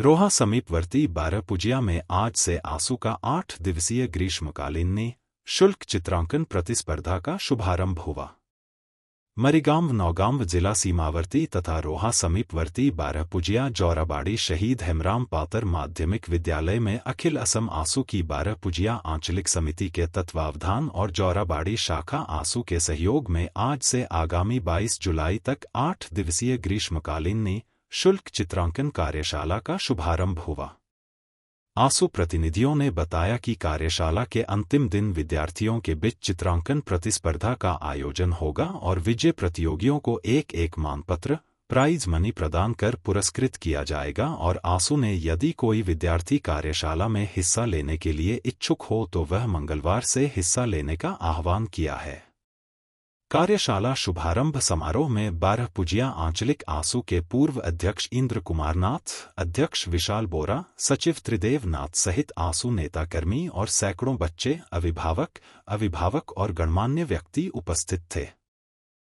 रोहा समीपवर्ती बारापुजिया में आज से आंसू का आठ दिवसीय ग्रीष्मकालीन ने शुल्क चित्रांकन प्रतिस्पर्धा का शुभारंभ हुआ मरीगांव नौगांव जिला सीमावर्ती तथा रोहा समीपवर्ती बारापुजिया जौराबाड़ी शहीद हेमराम पातर माध्यमिक विद्यालय में अखिल असम आंसू की बारापुजिया आंचलिक समिति के तत्वावधान और जौराबाड़ी शाखा आंसू के सहयोग में आज से आगामी 22 जुलाई तक आठ दिवसीय ग्रीष्मकालीन ने शुल्क चित्रांकन कार्यशाला का शुभारंभ हुआ आंसू प्रतिनिधियों ने बताया कि कार्यशाला के अंतिम दिन विद्यार्थियों के बीच चित्रांकन प्रतिस्पर्धा का आयोजन होगा और विजय प्रतियोगियों को एक एक मानपत्र प्राइज मनी प्रदान कर पुरस्कृत किया जाएगा और आंसू ने यदि कोई विद्यार्थी कार्यशाला में हिस्सा लेने के लिए इच्छुक हो तो वह मंगलवार से हिस्सा लेने का आह्वान किया है कार्यशाला शुभारंभ समारोह में बारह पुजिया आंचलिक आंसू के पूर्व अध्यक्ष इंद्र कुमार नाथ अध्यक्ष विशाल बोरा सचिव त्रिदेव नाथ सहित आंसू नेताकर्मी और सैकड़ों बच्चे अभिभावक अभिभावक और गणमान्य व्यक्ति उपस्थित थे